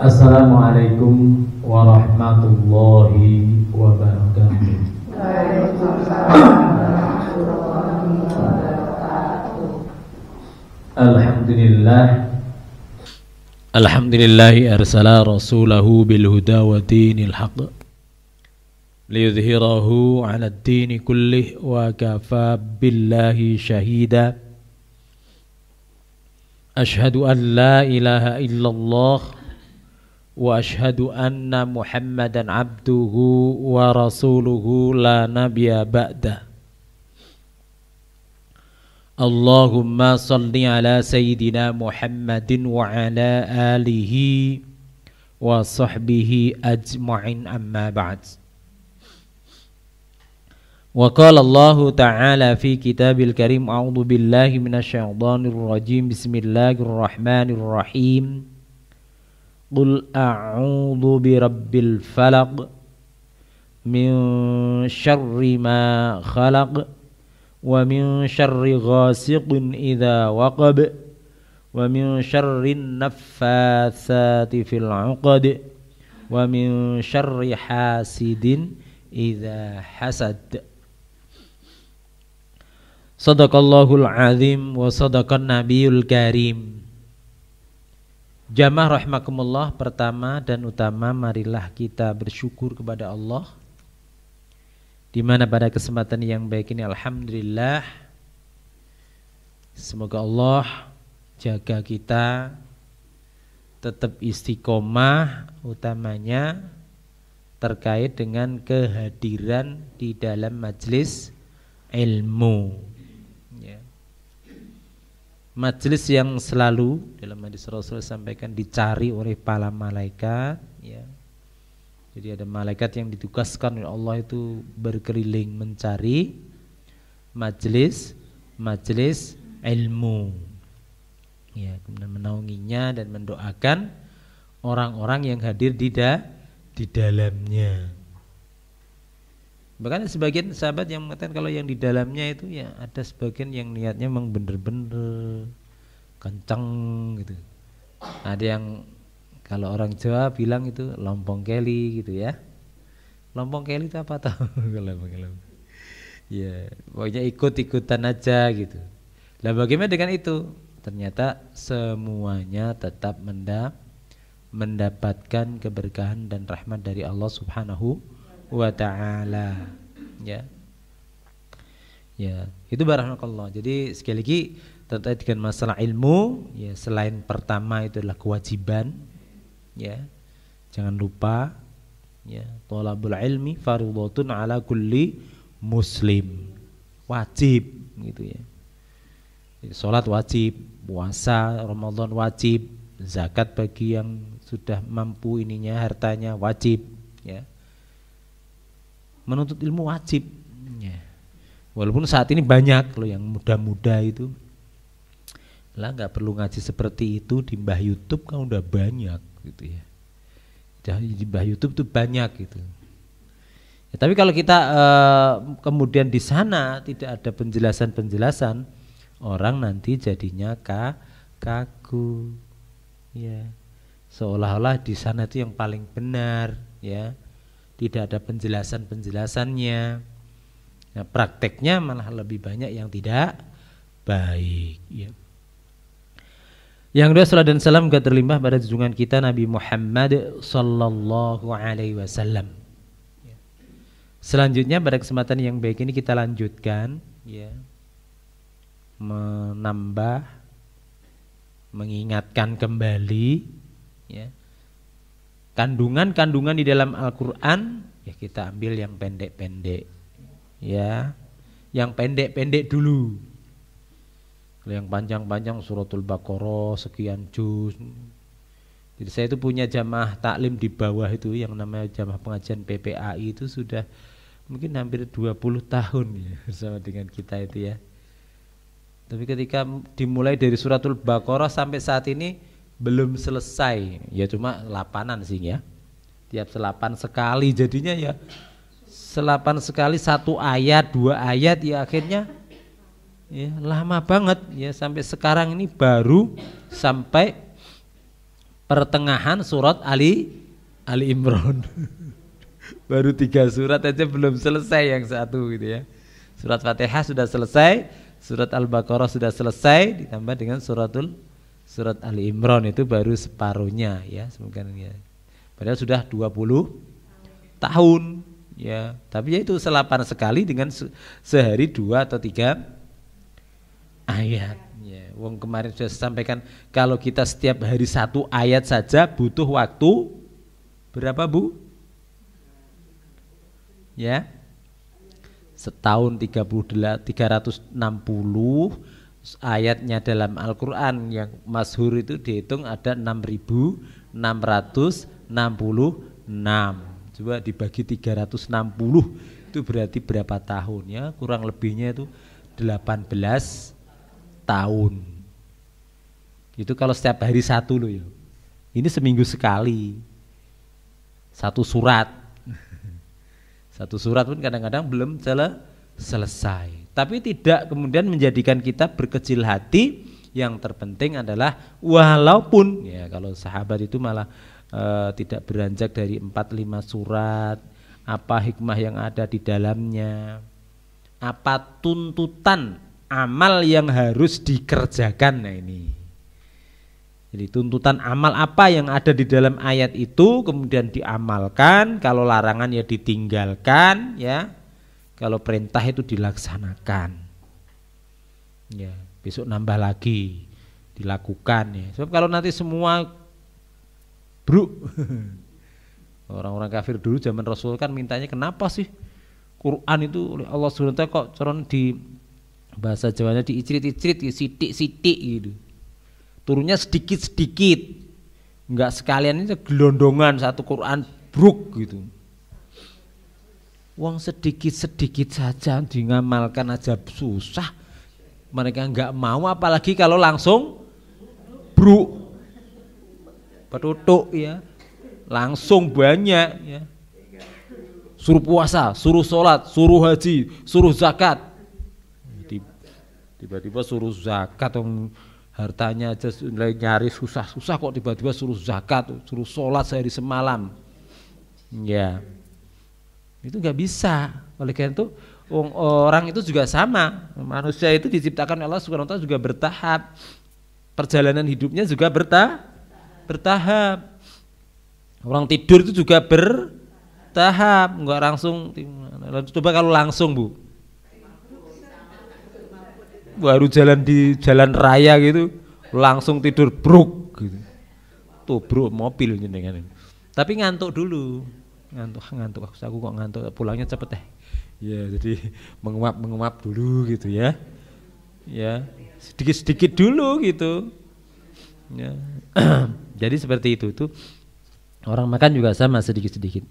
Assalamualaikum warahmatullahi wabarakatuh. Alhamdulillah Alhamdulillah arsala rasulahu bil huda wa dinil haqq 'ala على الدين كله وكفى بالله شهيدا shahida. Ashhadu an la ilaha illallah واشهد ان محمدا عبده ورسوله لا نبي بعده اللهم صل على سيدنا محمد وعلى اله وصحبه اجمعين اما بعد وقال الله تعالى في كتاب الكريم اعوذ بالله من الشيطان الرجيم بسم الله الرحمن الرحيم قل أعوذ برب الفلق من شر ما خلق ومن شر غاسق إذا وقب ومن شر النفاثات في العقد ومن شر حاسد إذا حسد صدق الله العظيم وصدق النبي الكريم Jamaah rahimakumullah pertama dan utama marilah kita bersyukur kepada Allah di mana pada kesempatan yang baik ini alhamdulillah semoga Allah jaga kita tetap istiqomah utamanya terkait dengan kehadiran di dalam majelis ilmu. Majelis yang selalu dalam hadis Rasul sampaikan dicari oleh para malaikat ya. Jadi ada malaikat yang ditugaskan oleh Allah itu berkeliling mencari majelis majelis ilmu. Ya, kemudian menaunginya dan mendoakan orang-orang yang hadir di da, di dalamnya. Bahkan sebagian sahabat yang mengatakan kalau yang di dalamnya itu ya ada sebagian yang niatnya memang bener-bener kencang gitu. Ada yang kalau orang Jawa bilang itu lompong keli gitu ya. Lompong keli itu apa tahu kalau ya pokoknya ikut-ikutan aja gitu. Lah bagaimana dengan itu? Ternyata semuanya tetap mendap mendapatkan keberkahan dan rahmat dari Allah Subhanahu wa taala ya ya itu barakallah jadi sekali lagi terkait dengan masalah ilmu ya selain pertama itu adalah kewajiban ya jangan lupa ya tolabul ilmi fardhatun ala kulli muslim wajib gitu ya Salat wajib puasa Ramadan wajib zakat bagi yang sudah mampu ininya hartanya wajib menuntut ilmu wajib hmm, ya. walaupun saat ini banyak loh yang muda-muda itu lah nggak perlu ngaji seperti itu di mbah YouTube kan udah banyak gitu ya di mbah YouTube tuh banyak gitu ya, tapi kalau kita e, kemudian di sana tidak ada penjelasan-penjelasan orang nanti jadinya ka, kaku ya seolah-olah di sana itu yang paling benar ya tidak ada penjelasan-penjelasannya. Nah, prakteknya malah lebih banyak yang tidak baik. Ya. Yang kedua dan salam gak terlimpah pada junjungan kita Nabi Muhammad Sallallahu Alaihi Wasallam. Ya. Selanjutnya pada kesempatan yang baik ini kita lanjutkan, ya, menambah, mengingatkan kembali, ya, kandungan-kandungan di dalam Al-Qur'an ya kita ambil yang pendek-pendek. Ya. Yang pendek-pendek dulu. Kalau yang panjang-panjang suratul Baqarah sekian juz. Jadi saya itu punya jamaah taklim di bawah itu yang namanya jamaah pengajian PPAI itu sudah mungkin hampir 20 tahun ya sama dengan kita itu ya. Tapi ketika dimulai dari suratul Baqarah sampai saat ini belum selesai ya cuma lapanan sih ya tiap selapan sekali jadinya ya selapan sekali satu ayat dua ayat ya akhirnya ya lama banget ya sampai sekarang ini baru sampai pertengahan surat Ali Ali Imron baru tiga surat aja belum selesai yang satu gitu ya surat Fatihah sudah selesai surat Al-Baqarah sudah selesai ditambah dengan suratul surat Ali Imran itu baru separuhnya ya sebenarnya. Padahal sudah 20 tahun ya. Tapi ya itu selapan sekali dengan sehari dua atau tiga ayat. Ya, wong kemarin sudah sampaikan kalau kita setiap hari satu ayat saja butuh waktu berapa Bu? Ya. Setahun enam 360 ayatnya dalam Al-Quran yang masyhur itu dihitung ada 6666 coba dibagi 360 itu berarti berapa tahun ya kurang lebihnya itu 18 tahun itu kalau setiap hari satu loh ya ini seminggu sekali satu surat satu surat pun kadang-kadang belum selesai tapi tidak kemudian menjadikan kita berkecil hati yang terpenting adalah walaupun ya kalau sahabat itu malah e, tidak beranjak dari empat lima surat apa hikmah yang ada di dalamnya apa tuntutan amal yang harus dikerjakan nah ini jadi tuntutan amal apa yang ada di dalam ayat itu kemudian diamalkan kalau larangan ya ditinggalkan ya kalau perintah itu dilaksanakan ya besok nambah lagi dilakukan ya sebab kalau nanti semua bruk orang-orang kafir dulu zaman Rasul kan mintanya kenapa sih Quran itu oleh Allah SWT kok coron di bahasa Jawanya diicrit-icrit ya, sidik-sidik gitu turunnya sedikit-sedikit enggak sekalian ini gelondongan satu Quran bruk gitu Uang sedikit-sedikit saja diamalkan aja susah. Mereka nggak mau apalagi kalau langsung bru Petutuk ya. Langsung banyak ya. Suruh puasa, suruh sholat, suruh haji, suruh zakat. Tiba-tiba suruh zakat hartanya aja mulai nyari susah-susah kok tiba-tiba suruh zakat, suruh sholat sehari semalam. Ya. Yeah. Itu nggak bisa. Oleh karena itu orang itu juga sama. Manusia itu diciptakan Allah Subhanahu wa taala juga bertahap. Perjalanan hidupnya juga berta bertahap. Orang tidur itu juga bertahap, nggak langsung. Coba kalau langsung, Bu. Baru jalan di jalan raya gitu, langsung tidur bruk gitu. Tuh, bro, mobil jenengan. Tapi ngantuk dulu ngantuk ngantuk aku aku kok ngantuk pulangnya cepet deh ya iya, jadi menguap menguap dulu gitu ya ya sedikit sedikit dulu gitu ya jadi seperti itu itu orang makan juga sama sedikit sedikit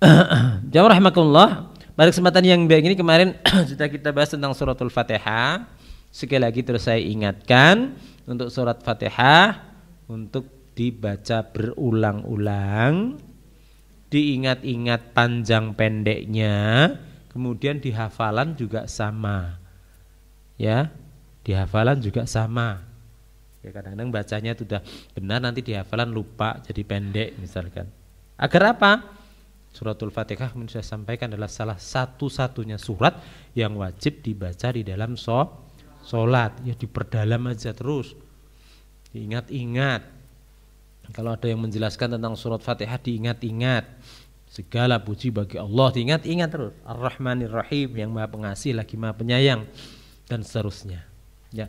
jauh rahmatullah pada kesempatan yang baik ini kemarin sudah kita bahas tentang suratul fatihah sekali lagi terus saya ingatkan untuk surat fatihah untuk dibaca berulang-ulang diingat-ingat panjang pendeknya, kemudian di hafalan juga sama. Ya, di hafalan juga sama. Ya kadang-kadang bacanya sudah benar nanti di hafalan lupa jadi pendek misalkan. Agar apa? Suratul Fatihah yang saya sampaikan adalah salah satu-satunya surat yang wajib dibaca di dalam so sholat. Ya diperdalam aja terus. ingat ingat kalau ada yang menjelaskan tentang surat Fatihah diingat-ingat. Segala puji bagi Allah diingat-ingat terus. Ar-Rahmanir Rahim yang Maha Pengasih lagi Maha Penyayang dan seterusnya. Ya.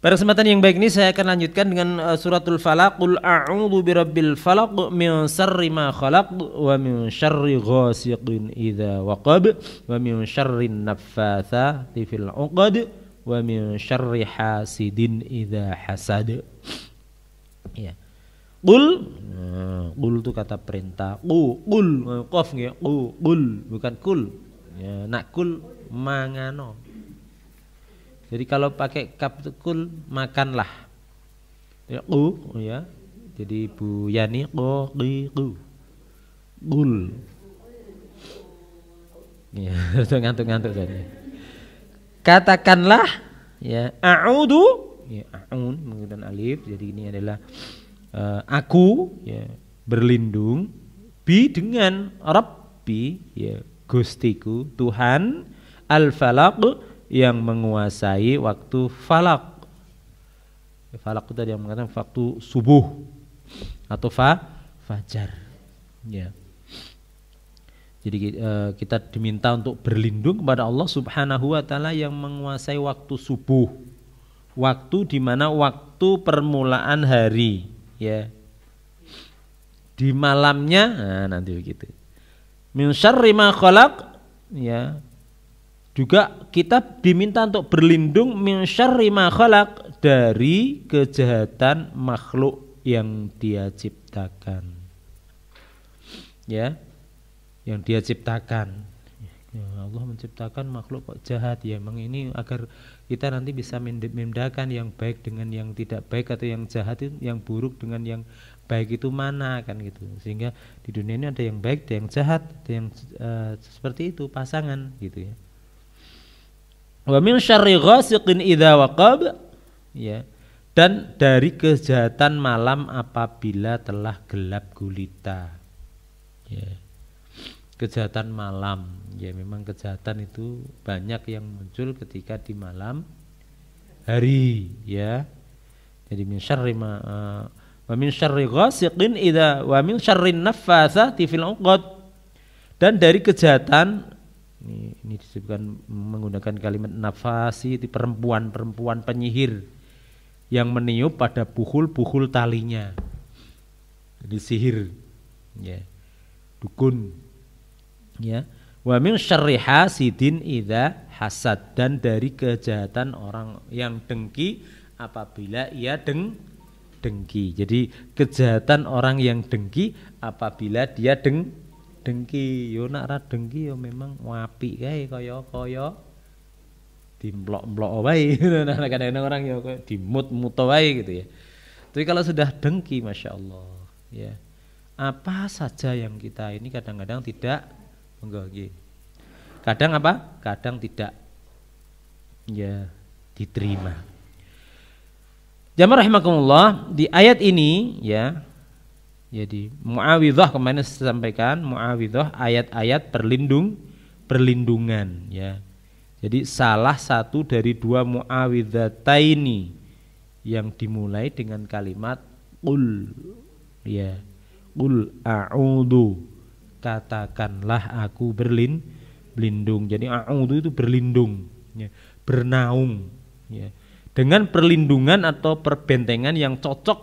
Pada kesempatan yang baik ini saya akan lanjutkan dengan uh, suratul Falaq. Qul a'udzu birabbil falaq min syarri ma khalaq wa min syarri ghasiqin idza waqab wa min syarri naffatsati fil 'uqad wa min syarri hasidin idza hasad. Ya. Qul hmm. Qul itu kata perintah. Qu, qul, eh, qaf nggih, qul, bukan kul. Ya, nak kul mangano. Jadi kalau pakai kap itu kul makanlah. Ya, qu ya. Jadi Bu Yani qu qi qu. Qul. Ya, ngantuk-ngantuk tadi. Katakanlah ya a'udu ya a'un menggunakan alif jadi ini adalah uh, aku ya, berlindung bi dengan Rabbi ya Gustiku Tuhan al falak yang menguasai waktu falak ya, falak itu tadi yang mengatakan waktu subuh atau fa fajar ya jadi eh, kita diminta untuk berlindung kepada Allah Subhanahu wa taala yang menguasai waktu subuh. Waktu di mana waktu permulaan hari ya di malamnya nah nanti begitu min syarri ma khalaq ya juga kita diminta untuk berlindung min syarri ma khalaq dari kejahatan makhluk yang dia ciptakan ya yang dia ciptakan ya Allah menciptakan makhluk kok jahat ya emang ini agar kita nanti bisa membedakan yang baik dengan yang tidak baik atau yang jahat itu yang buruk dengan yang baik itu mana kan gitu sehingga di dunia ini ada yang baik ada yang jahat ada yang uh, seperti itu pasangan gitu ya wa min syarri ghasiqin idza waqab ya dan dari kejahatan malam apabila telah gelap gulita ya yeah kejahatan malam ya memang kejahatan itu banyak yang muncul ketika di malam hari ya jadi min syarri ma eh, wa min syarri ghasiqin idza wa min syarri naffatsati fil 'uqad dan dari kejahatan ini, ini disebutkan menggunakan kalimat nafasi di perempuan-perempuan penyihir yang meniup pada buhul-buhul talinya jadi sihir ya dukun ya wa min syarri hasidin idza hasad dan dari kejahatan orang yang dengki apabila ia deng dengki jadi kejahatan orang yang dengki apabila dia deng dengki yo nak ra dengki yo memang wapi kae kaya kaya dimplok-mplok wae nah, nah, nah, kadang-kadang orang yo dimut-mut wae gitu ya tapi kalau sudah dengki masya Allah ya apa saja yang kita ini kadang-kadang tidak Monggo nggih. Kadang apa? Kadang tidak ya diterima. Jamaah rahimakumullah, di ayat ini ya jadi ya, muawidhah kemarin saya sampaikan muawidhah ayat-ayat perlindung perlindungan ya. Jadi salah satu dari dua muawidhataini yang dimulai dengan kalimat ul ya ul a'udhu katakanlah aku berlin berlindung. Jadi a'udhu itu berlindung ya, bernaung ya. Dengan perlindungan atau perbentengan yang cocok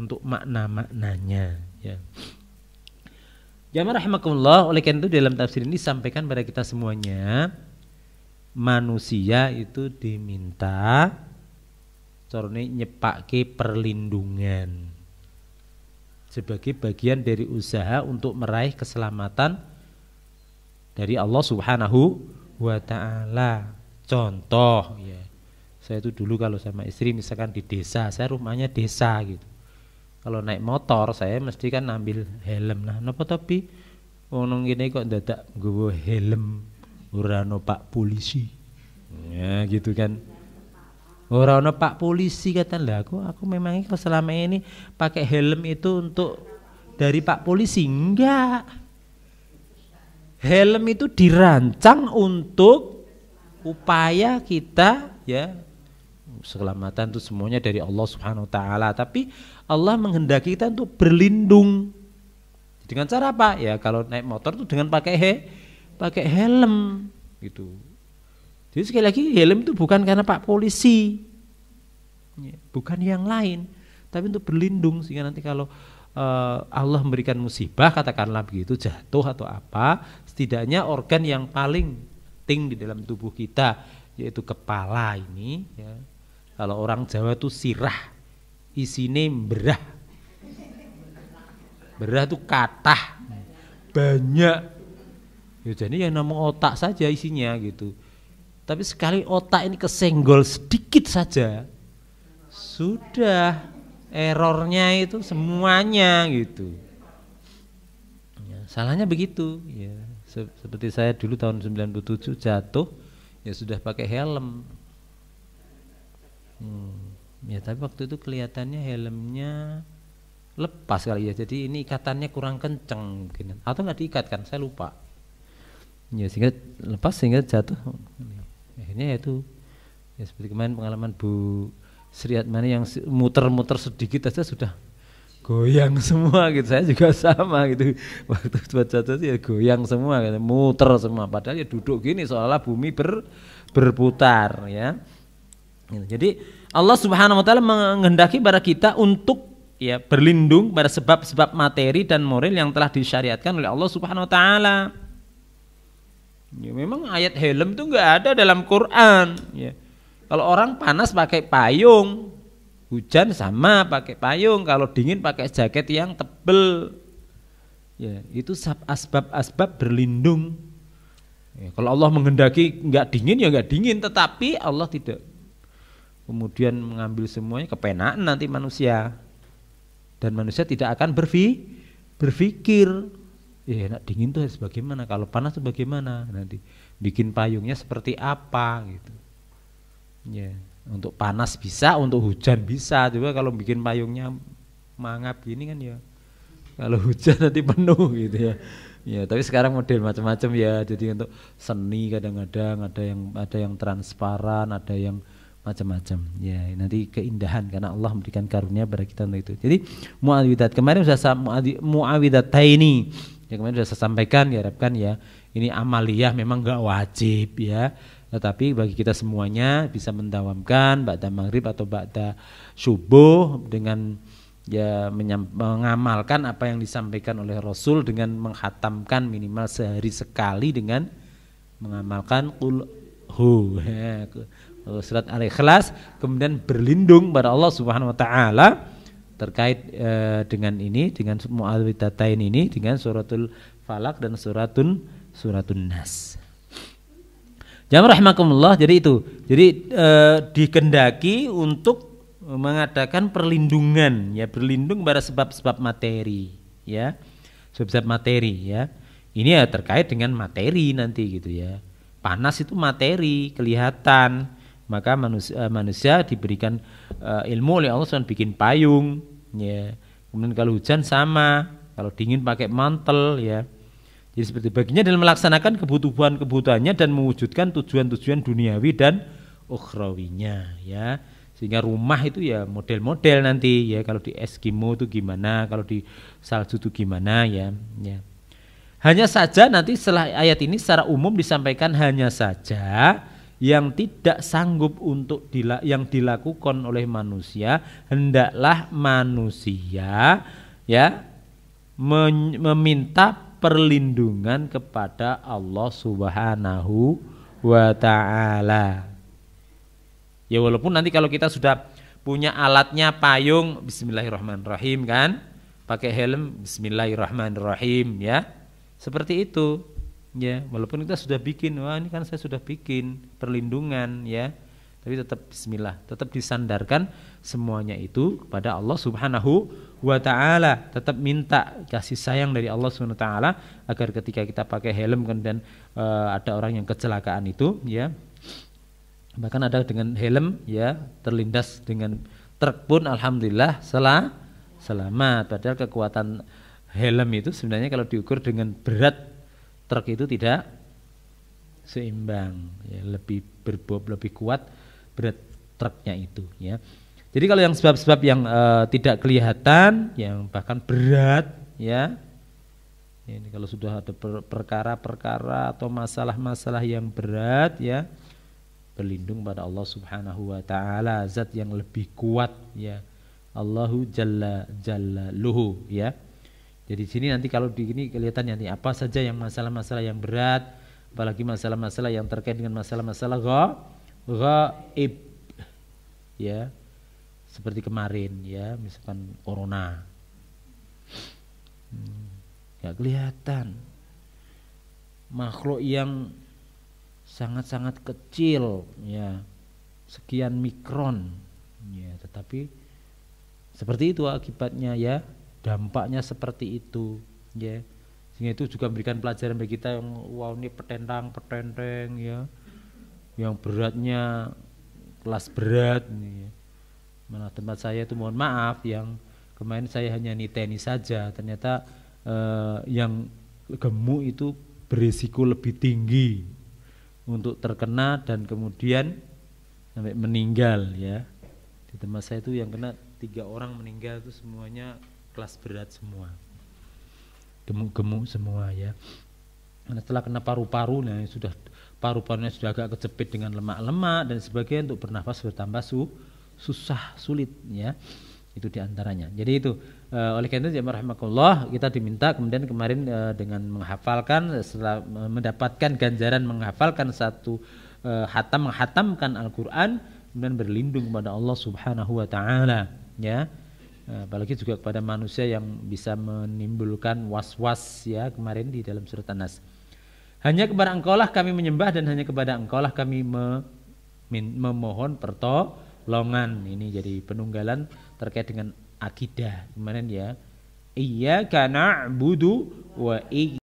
untuk makna-maknanya ya. Jamaah rahimakumullah, oleh karena itu dalam tafsir ini sampaikan pada kita semuanya manusia itu diminta corne nyepake perlindungan sebagai bagian dari usaha untuk meraih keselamatan dari Allah Subhanahu wa taala. Contoh ya. Saya itu dulu kalau sama istri misalkan di desa, saya rumahnya desa gitu. Kalau naik motor saya mesti kan ambil helm. Nah, napa tapi wong nang kok dadak nggowo helm ora pak polisi. Ya gitu kan orang Pak polisi kata lah aku aku memang kalau selama ini pakai helm itu untuk dari Pak polisi enggak. Helm itu dirancang untuk upaya kita ya keselamatan itu semuanya dari Allah Subhanahu wa taala, tapi Allah menghendaki kita untuk berlindung. Dengan cara apa? Ya kalau naik motor tuh dengan pakai he, pakai helm gitu. Jadi sekali lagi helm itu bukan karena Pak polisi, ya, bukan yang lain, tapi untuk berlindung sehingga nanti kalau eh, Allah memberikan musibah katakanlah begitu jatuh atau apa, setidaknya organ yang paling penting di dalam tubuh kita yaitu kepala ini ya. Kalau orang Jawa itu sirah, isinya berah. Berah itu katah, banyak. Ya jadi yang namanya otak saja isinya gitu tapi sekali otak ini kesenggol sedikit saja, sudah errornya itu semuanya gitu. Ya, salahnya begitu. Ya, seperti saya dulu tahun 97 jatuh, ya sudah pakai helm. Hmm, ya tapi waktu itu kelihatannya helmnya lepas kali ya jadi ini ikatannya kurang kenceng mungkin atau nggak diikatkan saya lupa ya sehingga lepas sehingga jatuh akhirnya yaitu ya seperti kemarin pengalaman Bu Sriatmani yang muter-muter sedikit aja sudah goyang semua gitu saya juga sama gitu waktu baca itu ya goyang semua gitu. muter semua padahal ya duduk gini seolah bumi ber, berputar ya gitu. jadi Allah Subhanahu wa taala menghendaki pada kita untuk ya berlindung pada sebab-sebab materi dan moral yang telah disyariatkan oleh Allah Subhanahu wa taala Ya, memang ayat helm itu nggak ada dalam Quran. Ya. Kalau orang panas pakai payung, hujan sama pakai payung. Kalau dingin pakai jaket yang tebel. Ya, itu asbab-asbab berlindung. Ya, kalau Allah menghendaki nggak dingin ya nggak dingin, tetapi Allah tidak kemudian mengambil semuanya kepenaan nanti manusia dan manusia tidak akan berfi berfikir ya eh, enak dingin tuh harus bagaimana kalau panas tuh bagaimana nanti bikin payungnya seperti apa gitu ya untuk panas bisa untuk hujan bisa juga kalau bikin payungnya mangap gini kan ya kalau hujan nanti penuh gitu ya ya tapi sekarang model macam-macam ya jadi untuk seni kadang-kadang ada yang ada yang transparan ada yang macam-macam ya nanti keindahan karena Allah memberikan karunia pada kita untuk itu jadi muawidat kemarin sudah muawidat ini. Ya kemarin sudah saya sampaikan diharapkan ya ini amaliyah memang nggak wajib ya tetapi bagi kita semuanya bisa mendawamkan ba'da maghrib atau ba'da subuh dengan ya mengamalkan apa yang disampaikan oleh Rasul dengan menghatamkan minimal sehari sekali dengan mengamalkan qul hu ya, surat al-ikhlas kemudian berlindung pada Allah Subhanahu wa taala terkait e, dengan ini dengan muawwidzatain ini dengan suratul falak dan suratun suratun nas. Jam rahimakumullah jadi itu. Jadi e, eh, dikendaki untuk mengadakan perlindungan ya berlindung pada sebab-sebab materi ya. Sebab-sebab materi ya. Ini ya terkait dengan materi nanti gitu ya. Panas itu materi kelihatan maka manusia, eh, manusia diberikan uh, ilmu oleh Allah SWT bikin payung ya kemudian kalau hujan sama kalau dingin pakai mantel ya jadi seperti baginya dalam melaksanakan kebutuhan kebutuhannya dan mewujudkan tujuan-tujuan duniawi dan ukhrawinya ya sehingga rumah itu ya model-model nanti ya kalau di Eskimo itu gimana kalau di salju itu gimana ya ya hanya saja nanti setelah ayat ini secara umum disampaikan hanya saja yang tidak sanggup untuk dila, yang dilakukan oleh manusia hendaklah manusia ya meminta perlindungan kepada Allah Subhanahu wa taala. Ya walaupun nanti kalau kita sudah punya alatnya payung bismillahirrahmanirrahim kan, pakai helm bismillahirrahmanirrahim ya. Seperti itu ya walaupun kita sudah bikin wah ini kan saya sudah bikin perlindungan ya tapi tetap bismillah tetap disandarkan semuanya itu kepada Allah Subhanahu wa taala tetap minta kasih sayang dari Allah Subhanahu wa taala agar ketika kita pakai helm kan dan e, ada orang yang kecelakaan itu ya bahkan ada dengan helm ya terlindas dengan truk pun alhamdulillah selah selamat padahal kekuatan helm itu sebenarnya kalau diukur dengan berat truk itu tidak seimbang, ya, lebih berbob, lebih kuat berat truknya itu. Ya. Jadi kalau yang sebab-sebab yang e, tidak kelihatan, yang bahkan berat, ya, ini kalau sudah ada perkara-perkara atau masalah-masalah yang berat, ya, berlindung pada Allah Subhanahu Wa Taala, zat yang lebih kuat, ya, Allahu Jalla Jalla Luhu, ya. Jadi di sini nanti kalau di ini kelihatan nanti apa saja yang masalah-masalah yang berat, apalagi masalah-masalah yang terkait dengan masalah-masalah ib, Ya. Seperti kemarin ya, misalkan corona. Hmm, gak kelihatan. Makhluk yang sangat-sangat kecil ya, sekian mikron ya, tetapi seperti itu akibatnya ya dampaknya seperti itu ya sehingga itu juga memberikan pelajaran bagi kita yang wow ini petentang petenteng ya yang beratnya kelas berat nih ya. malah tempat saya itu mohon maaf yang kemarin saya hanya niteni saja ternyata eh, yang gemuk itu berisiko lebih tinggi untuk terkena dan kemudian sampai meninggal ya di tempat saya itu yang kena tiga orang meninggal itu semuanya kelas berat semua gemuk-gemuk semua ya nah, setelah kena paru-paru nah sudah paru-parunya sudah agak kejepit dengan lemak-lemak dan sebagainya untuk bernafas bertambah su susah sulit ya itu diantaranya jadi itu e, oleh karena itu jemaah rahmatullah kita diminta kemudian kemarin e, dengan menghafalkan setelah mendapatkan ganjaran menghafalkan satu e, eh, hatam menghatamkan Al-Qur'an kemudian berlindung kepada Allah Subhanahu wa taala ya Eh, apalagi juga kepada manusia yang bisa menimbulkan was-was ya kemarin di dalam surat Anas. Hanya kepada engkau lah kami menyembah dan hanya kepada engkau lah kami memohon pertolongan. Ini jadi penunggalan terkait dengan akidah kemarin ya. Iya karena budu wa